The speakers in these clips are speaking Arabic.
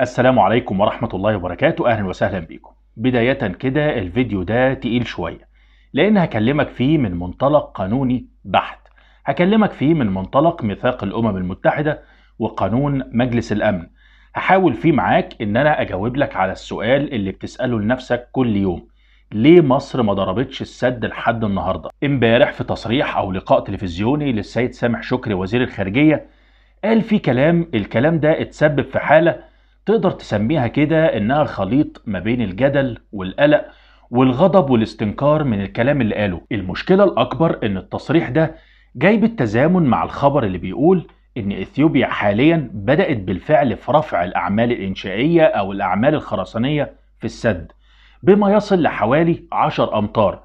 السلام عليكم ورحمة الله وبركاته أهلا وسهلا بيكم بداية كده الفيديو ده تقيل شوية لأن هكلمك فيه من منطلق قانوني بحت هكلمك فيه من منطلق ميثاق الأمم المتحدة وقانون مجلس الأمن هحاول فيه معاك إن أنا أجاوب لك على السؤال اللي بتسأله لنفسك كل يوم ليه مصر ما ضربتش السد لحد النهارده؟ امبارح في تصريح أو لقاء تلفزيوني للسيد سامح شكري وزير الخارجية قال في كلام الكلام ده اتسبب في حالة تقدر تسميها كده انها خليط ما بين الجدل والقلق والغضب والاستنكار من الكلام اللي قاله المشكلة الأكبر ان التصريح ده جاي بالتزامن مع الخبر اللي بيقول ان اثيوبيا حاليا بدأت بالفعل في رفع الأعمال الإنشائية أو الأعمال الخرسانية في السد بما يصل لحوالي 10 أمتار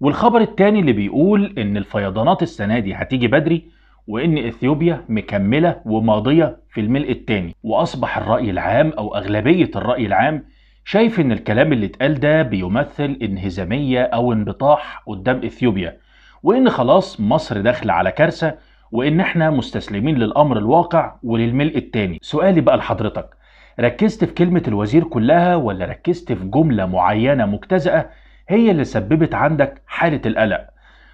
والخبر الثاني اللي بيقول ان الفيضانات السنة دي هتيجي بدري وإن إثيوبيا مكملة وماضية في الملء الثاني وأصبح الرأي العام أو أغلبية الرأي العام شايف إن الكلام اللي اتقال ده بيمثل انهزامية أو انبطاح قدام إثيوبيا وإن خلاص مصر داخلة على كارثة وإن إحنا مستسلمين للأمر الواقع وللملء الثاني سؤالي بقى لحضرتك ركزت في كلمة الوزير كلها ولا ركزت في جملة معينة مجتزأة هي اللي سببت عندك حالة القلق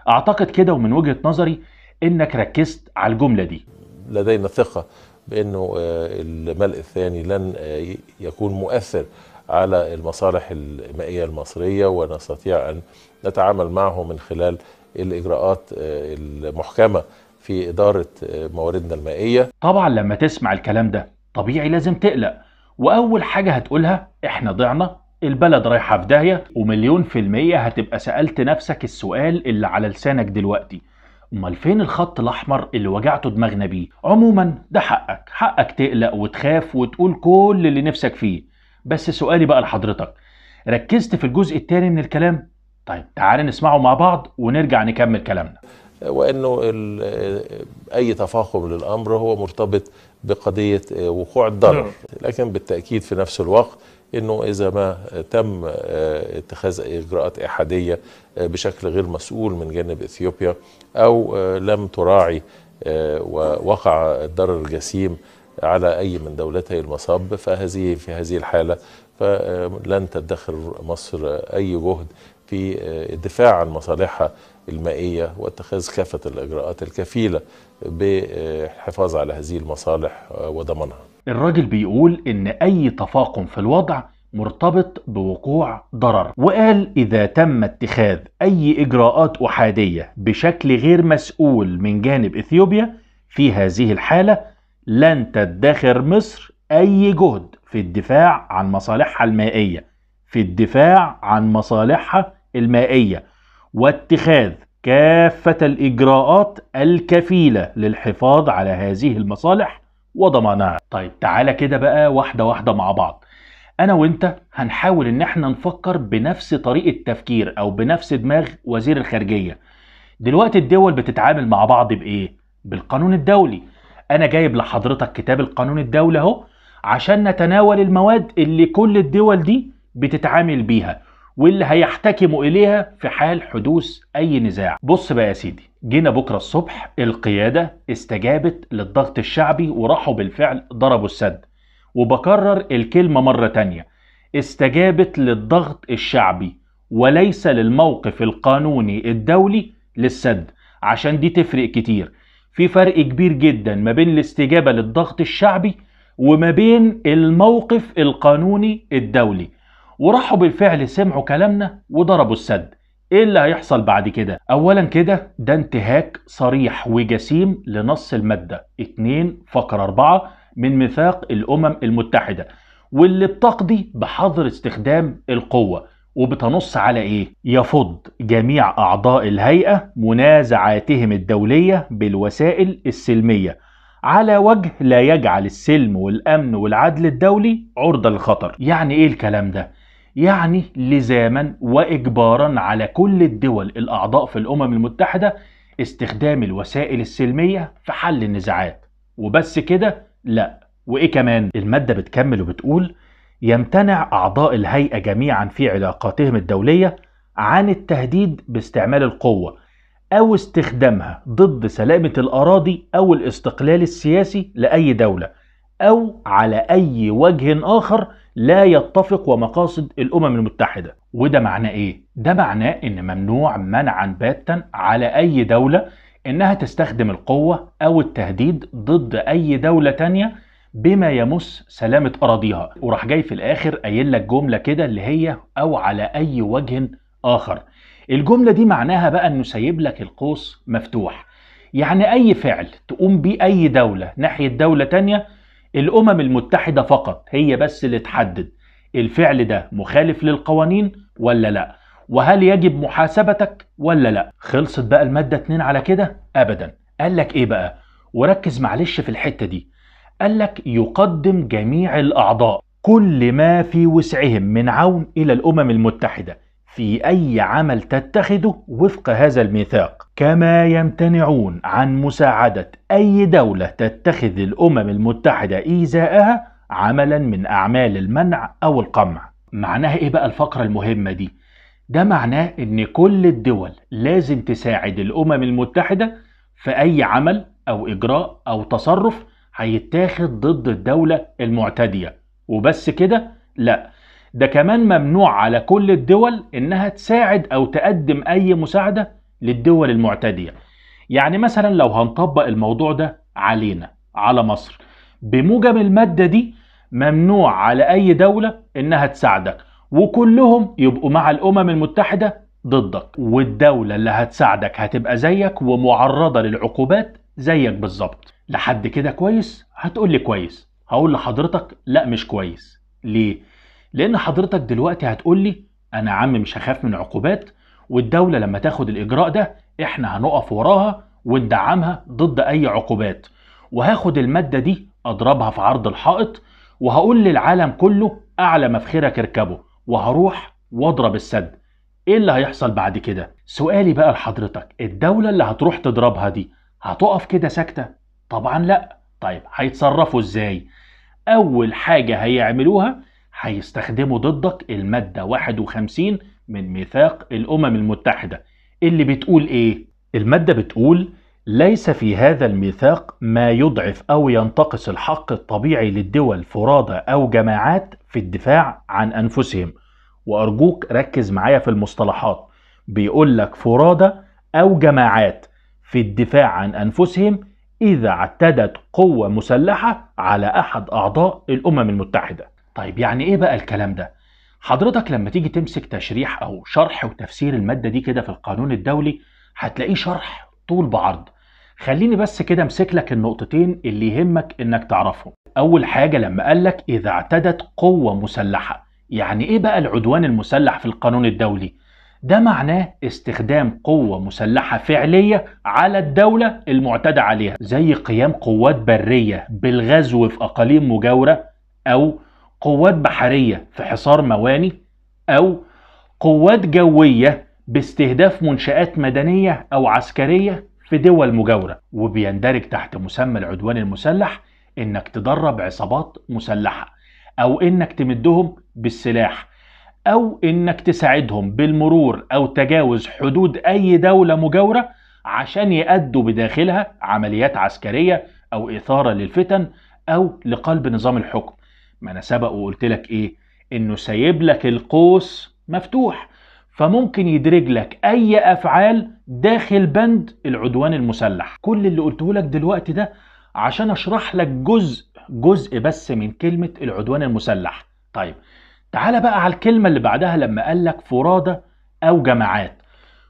أعتقد كده ومن وجهة نظري انك ركزت على الجمله دي لدينا ثقه بانه آه، الملء الثاني لن آه، يكون مؤثر على المصالح المائيه المصريه ونستطيع ان نتعامل معه من خلال الاجراءات آه، المحكمه في اداره مواردنا المائيه طبعا لما تسمع الكلام ده طبيعي لازم تقلق واول حاجه هتقولها احنا ضعنا البلد رايحه في داهيه ومليون في الميه هتبقى سالت نفسك السؤال اللي على لسانك دلوقتي امال فين الخط الاحمر اللي وجعته دماغنا بيه عموما ده حقك حقك تقلق وتخاف وتقول كل اللي نفسك فيه بس سؤالي بقى لحضرتك ركزت في الجزء الثاني من الكلام طيب تعال نسمعه مع بعض ونرجع نكمل كلامنا وانه اي تفاخر للامر هو مرتبط بقضيه وقوع الضرر نعم. لكن بالتاكيد في نفس الوقت انه اذا ما تم آه، اتخاذ اجراءات احاديه آه، بشكل غير مسؤول من جانب اثيوبيا او آه، لم تراعي ووقع الضرر الجسيم على اي من دولتي المصاب فهذه في هذه الحاله فلن تدخر مصر اي جهد في الدفاع عن مصالحها المائيه واتخاذ كافه الاجراءات الكفيله بالحفاظ على هذه المصالح وضمانها الراجل بيقول ان اي تفاقم في الوضع مرتبط بوقوع ضرر وقال اذا تم اتخاذ اي اجراءات احاديه بشكل غير مسؤول من جانب اثيوبيا في هذه الحاله لن تدخر مصر اي جهد في الدفاع عن مصالحها المائيه في الدفاع عن مصالحها المائيه واتخاذ كافه الاجراءات الكفيله للحفاظ على هذه المصالح وضمانها طيب تعالى كده بقى واحدة واحدة مع بعض أنا وأنت هنحاول إن احنا نفكر بنفس طريقة تفكير أو بنفس دماغ وزير الخارجية دلوقتي الدول بتتعامل مع بعض بإيه؟ بالقانون الدولي أنا جايب لحضرتك كتاب القانون الدولي أهو عشان نتناول المواد اللي كل الدول دي بتتعامل بيها واللي هيحتكموا إليها في حال حدوث أي نزاع بص بقى يا سيدي جينا بكرة الصبح القيادة استجابت للضغط الشعبي وراحوا بالفعل ضربوا السد وبكرر الكلمة مرة تانية استجابت للضغط الشعبي وليس للموقف القانوني الدولي للسد عشان دي تفرق كتير في فرق كبير جدا ما بين الاستجابة للضغط الشعبي وما بين الموقف القانوني الدولي وراحوا بالفعل سمعوا كلامنا وضربوا السد ايه اللي هيحصل بعد كده اولا كده ده انتهاك صريح وجسيم لنص المادة 2 فقرة 4 من ميثاق الامم المتحدة واللي بتقضي بحظر استخدام القوة وبتنص على ايه يفض جميع اعضاء الهيئة منازعاتهم الدولية بالوسائل السلمية على وجه لا يجعل السلم والامن والعدل الدولي عرضة للخطر يعني ايه الكلام ده يعني لزاما واجبارا على كل الدول الاعضاء في الامم المتحده استخدام الوسائل السلميه في حل النزاعات وبس كده لا وايه كمان الماده بتكمل وبتقول يمتنع اعضاء الهيئه جميعا في علاقاتهم الدوليه عن التهديد باستعمال القوه او استخدامها ضد سلامه الاراضي او الاستقلال السياسي لاي دوله او على اي وجه اخر لا يتفق ومقاصد الأمم المتحدة وده معناه إيه؟ ده معناه إن ممنوع منعا باتا على أي دولة إنها تستخدم القوة أو التهديد ضد أي دولة تانية بما يمس سلامة أراضيها وراح جاي في الآخر قايل لك جملة كده اللي هي أو على أي وجه آخر الجملة دي معناها بقى إنه سايب لك القوس مفتوح يعني أي فعل تقوم بيه أي دولة ناحية دولة تانية الأمم المتحدة فقط هي بس اللي تحدد الفعل ده مخالف للقوانين ولا لا وهل يجب محاسبتك ولا لا خلصت بقى المادة 2 على كده أبدا قال لك إيه بقى وركز معلش في الحتة دي قال لك يقدم جميع الأعضاء كل ما في وسعهم من عون إلى الأمم المتحدة في أي عمل تتخذه وفق هذا الميثاق كما يمتنعون عن مساعدة أي دولة تتخذ الأمم المتحدة إيذاءها عملا من أعمال المنع أو القمع معناها إيه بقى الفقرة المهمة دي؟ ده معناه إن كل الدول لازم تساعد الأمم المتحدة في أي عمل أو إجراء أو تصرف هيتاخد ضد الدولة المعتدية وبس كده؟ لأ ده كمان ممنوع على كل الدول انها تساعد او تقدم اي مساعدة للدول المعتدية يعني مثلا لو هنطبق الموضوع ده علينا على مصر بموجب المادة دي ممنوع على اي دولة انها تساعدك وكلهم يبقوا مع الامم المتحدة ضدك والدولة اللي هتساعدك هتبقى زيك ومعرضة للعقوبات زيك بالظبط لحد كده كويس هتقول لي كويس هقول لحضرتك لا مش كويس ليه لان حضرتك دلوقتي هتقول لي انا عم مش هخاف من عقوبات والدوله لما تاخد الاجراء ده احنا هنقف وراها وندعمها ضد اي عقوبات وهاخد الماده دي اضربها في عرض الحائط وهقول للعالم كله اعلى مفخرة اركبه وهروح واضرب السد ايه اللي هيحصل بعد كده سؤالي بقى لحضرتك الدوله اللي هتروح تضربها دي هتقف كده ساكته طبعا لا طيب هيتصرفوا ازاي اول حاجه هيعملوها هيستخدموا ضدك المادة 51 من ميثاق الأمم المتحدة اللي بتقول إيه؟ المادة بتقول ليس في هذا الميثاق ما يضعف أو ينتقص الحق الطبيعي للدول فرادى أو جماعات في الدفاع عن أنفسهم وأرجوك ركز معايا في المصطلحات بيقول لك فرادى أو جماعات في الدفاع عن أنفسهم إذا اعتدت قوة مسلحة على أحد أعضاء الأمم المتحدة طيب يعني ايه بقى الكلام ده؟ حضرتك لما تيجي تمسك تشريح او شرح وتفسير المادة دي كده في القانون الدولي هتلاقيه شرح طول بعرض خليني بس كده امسك لك النقطتين اللي يهمك انك تعرفهم اول حاجة لما قال لك اذا اعتدت قوة مسلحة يعني ايه بقى العدوان المسلح في القانون الدولي؟ ده معناه استخدام قوة مسلحة فعلية على الدولة المعتدى عليها زي قيام قوات برية بالغزو في أقاليم مجاورة أو قوات بحرية في حصار مواني أو قوات جوية باستهداف منشآت مدنية أو عسكرية في دول مجاورة وبيندرج تحت مسمى العدوان المسلح إنك تدرب عصابات مسلحة أو إنك تمدهم بالسلاح أو إنك تساعدهم بالمرور أو تجاوز حدود أي دولة مجاورة عشان يأدوا بداخلها عمليات عسكرية أو إثارة للفتن أو لقلب نظام الحكم ما انا سبق وقلت لك ايه انه سايب لك القوس مفتوح فممكن يدرج لك اي افعال داخل بند العدوان المسلح كل اللي قلته لك دلوقتي ده عشان اشرح لك جزء جزء بس من كلمة العدوان المسلح طيب تعال بقى على الكلمة اللي بعدها لما قال لك فرادة او جماعات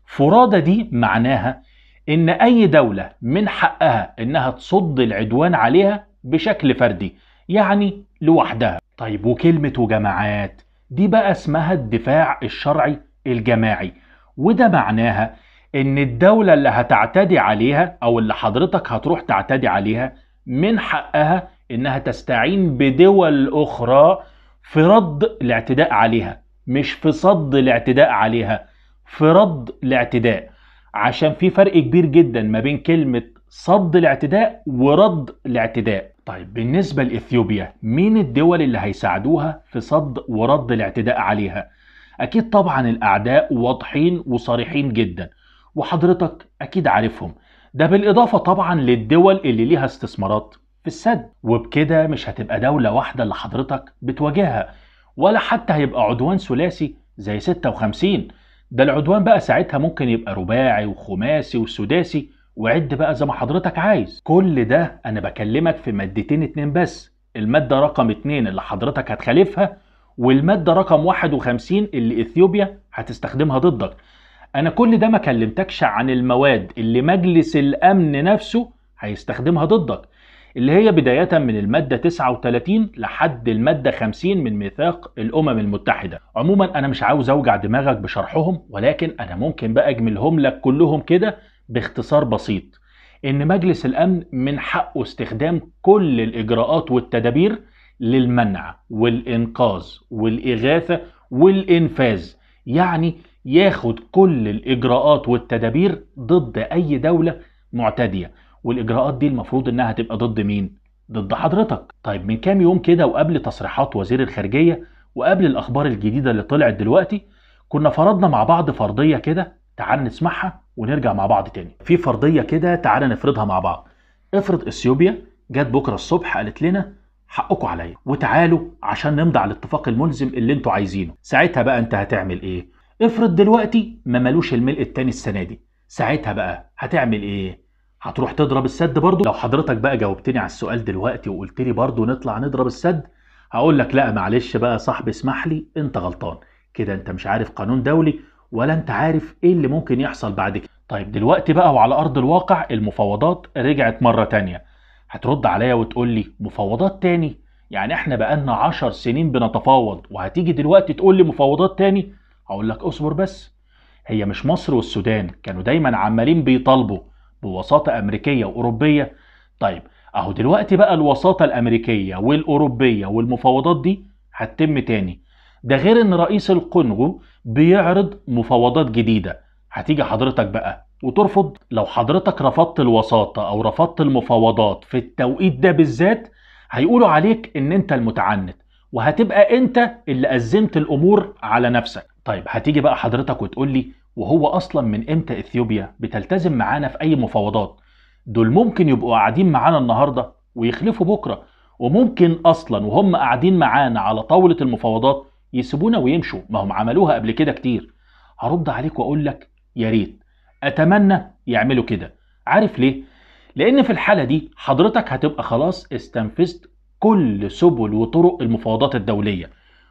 فرادة دي معناها ان اي دولة من حقها انها تصد العدوان عليها بشكل فردي يعني لوحدها طيب وكلمة وجماعات دي بقى اسمها الدفاع الشرعي الجماعي وده معناها ان الدولة اللي هتعتدي عليها او اللي حضرتك هتروح تعتدي عليها من حقها انها تستعين بدول اخرى في رد الاعتداء عليها مش في صد الاعتداء عليها في رد الاعتداء عشان في فرق كبير جدا ما بين كلمة صد الاعتداء ورد الاعتداء طيب بالنسبة لإثيوبيا مين الدول اللي هيساعدوها في صد ورد الاعتداء عليها؟ أكيد طبعا الأعداء واضحين وصريحين جدا وحضرتك أكيد عارفهم ده بالإضافة طبعا للدول اللي ليها استثمارات في السد وبكده مش هتبقى دولة واحدة اللي حضرتك بتواجهها ولا حتى هيبقى عدوان ثلاثي زي 56 ده العدوان بقى ساعتها ممكن يبقى رباعي وخماسي وسداسي وعد بقى زي ما حضرتك عايز كل ده انا بكلمك في مادتين اتنين بس المادة رقم اتنين اللي حضرتك هتخالفها والمادة رقم 51 اللي اثيوبيا هتستخدمها ضدك انا كل ده ما كلمتكش عن المواد اللي مجلس الامن نفسه هيستخدمها ضدك اللي هي بداية من المادة 39 لحد المادة 50 من ميثاق الأمم المتحدة عموما أنا مش عاوز أوجع دماغك بشرحهم ولكن أنا ممكن بقى أجملهم لك كلهم كده باختصار بسيط ان مجلس الامن من حقه استخدام كل الاجراءات والتدابير للمنع والانقاذ والاغاثه والانفاذ يعني ياخد كل الاجراءات والتدابير ضد اي دوله معتديه والاجراءات دي المفروض انها تبقى ضد مين ضد حضرتك طيب من كام يوم كده وقبل تصريحات وزير الخارجيه وقبل الاخبار الجديده اللي طلعت دلوقتي كنا فرضنا مع بعض فرضيه كده تعال نسمعها ونرجع مع بعض تاني في فرضيه كده تعال نفرضها مع بعض افرض اثيوبيا جت بكره الصبح قالت لنا حقكم عليا وتعالوا عشان نمضي على الاتفاق الملزم اللي انتوا عايزينه ساعتها بقى انت هتعمل ايه افرض دلوقتي ما ملوش الملء التاني السنه دي ساعتها بقى هتعمل ايه هتروح تضرب السد برضو لو حضرتك بقى جاوبتني على السؤال دلوقتي وقلت لي برضو نطلع نضرب السد هقول لك لا معلش بقى يا صاحبي اسمح لي انت غلطان كده انت مش عارف قانون دولي ولا انت عارف ايه اللي ممكن يحصل بعد كده طيب دلوقتي بقى وعلى ارض الواقع المفاوضات رجعت مره تانية هترد عليا وتقول لي مفاوضات تاني يعني احنا بقالنا عشر سنين بنتفاوض وهتيجي دلوقتي تقول لي مفاوضات تاني هقول لك اصبر بس هي مش مصر والسودان كانوا دايما عمالين بيطالبوا بوساطه امريكيه واوروبيه طيب اهو دلوقتي بقى الوساطه الامريكيه والاوروبيه والمفاوضات دي هتتم تاني ده غير ان رئيس الكونغو بيعرض مفاوضات جديده هتيجي حضرتك بقى وترفض لو حضرتك رفضت الوساطه او رفضت المفاوضات في التوقيت ده بالذات هيقولوا عليك ان انت المتعنت وهتبقى انت اللي ازمت الامور على نفسك طيب هتيجي بقى حضرتك وتقول لي وهو اصلا من امتى اثيوبيا بتلتزم معانا في اي مفاوضات دول ممكن يبقوا قاعدين معانا النهارده ويخلفوا بكره وممكن اصلا وهم قاعدين معانا على طاوله المفاوضات يسيبونا ويمشوا ما هم عملوها قبل كده كتير هرد عليك واقول لك يا ريت اتمنى يعملوا كده عارف ليه لان في الحاله دي حضرتك هتبقى خلاص استنفذت كل سبل وطرق المفاوضات الدوليه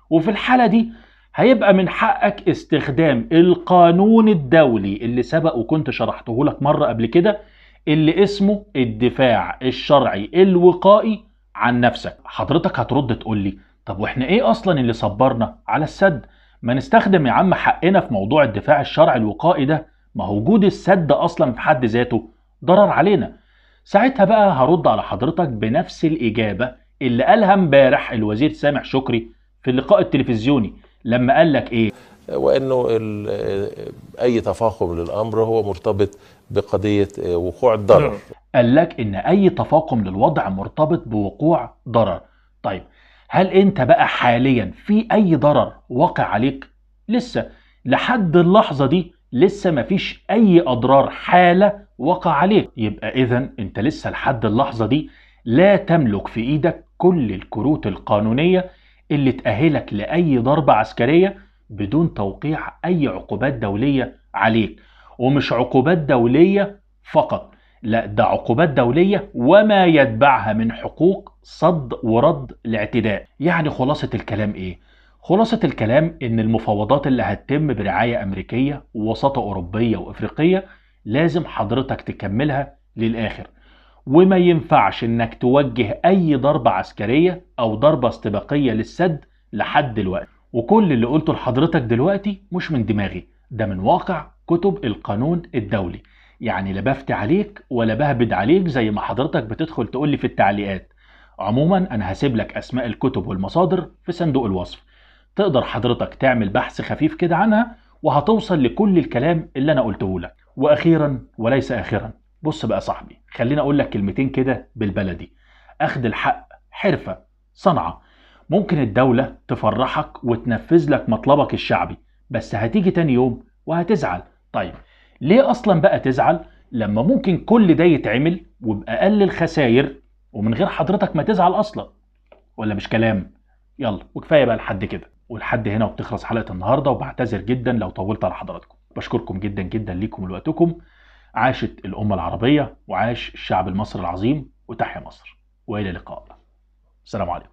وفي الحاله دي هيبقى من حقك استخدام القانون الدولي اللي سبق وكنت شرحته لك مره قبل كده اللي اسمه الدفاع الشرعي الوقائي عن نفسك حضرتك هترد تقول لي طب واحنا ايه اصلا اللي صبرنا على السد ما نستخدم يا عم حقنا في موضوع الدفاع الشرعي الوقائي ده ما هو وجود السد اصلا في حد ذاته ضرر علينا ساعتها بقى هرد على حضرتك بنفس الاجابه اللي قالها امبارح الوزير سامح شكري في اللقاء التلفزيوني لما قال لك ايه وانه اي تفاقم للامر هو مرتبط بقضيه وقوع الضرر قال لك ان اي تفاقم للوضع مرتبط بوقوع ضرر طيب هل انت بقى حاليا في اي ضرر واقع عليك لسه لحد اللحظة دي لسه مفيش اي اضرار حالة وقع عليك يبقى اذا انت لسه لحد اللحظة دي لا تملك في ايدك كل الكروت القانونية اللي تأهلك لأي ضربة عسكرية بدون توقيع أي عقوبات دولية عليك ومش عقوبات دولية فقط لا ده عقوبات دولية وما يتبعها من حقوق صد ورد الاعتداء يعني خلاصة الكلام ايه خلاصة الكلام ان المفاوضات اللي هتتم برعاية امريكية ووساطة اوروبية وافريقية لازم حضرتك تكملها للاخر وما ينفعش انك توجه اي ضربة عسكرية او ضربة استباقية للسد لحد دلوقتي وكل اللي قلته لحضرتك دلوقتي مش من دماغي ده من واقع كتب القانون الدولي يعني لا بفتي عليك ولا بهبد عليك زي ما حضرتك بتدخل تقول لي في التعليقات عموما انا هسيب لك اسماء الكتب والمصادر في صندوق الوصف تقدر حضرتك تعمل بحث خفيف كده عنها وهتوصل لكل الكلام اللي انا قلته لك واخيرا وليس اخرا بص بقى صاحبي خليني اقول لك كلمتين كده بالبلدي اخذ الحق حرفه صنعه ممكن الدوله تفرحك وتنفذ لك مطلبك الشعبي بس هتيجي تاني يوم وهتزعل طيب ليه اصلا بقى تزعل لما ممكن كل ده يتعمل وباقل الخساير ومن غير حضرتك ما تزعل اصلا ولا مش كلام يلا وكفايه بقى لحد كده ولحد هنا وبتخلص حلقه النهارده وبعتذر جدا لو طولت على حضراتكم بشكركم جدا جدا ليكم لوقتكم عاشت الامه العربيه وعاش الشعب المصري العظيم وتحيا مصر والى اللقاء السلام عليكم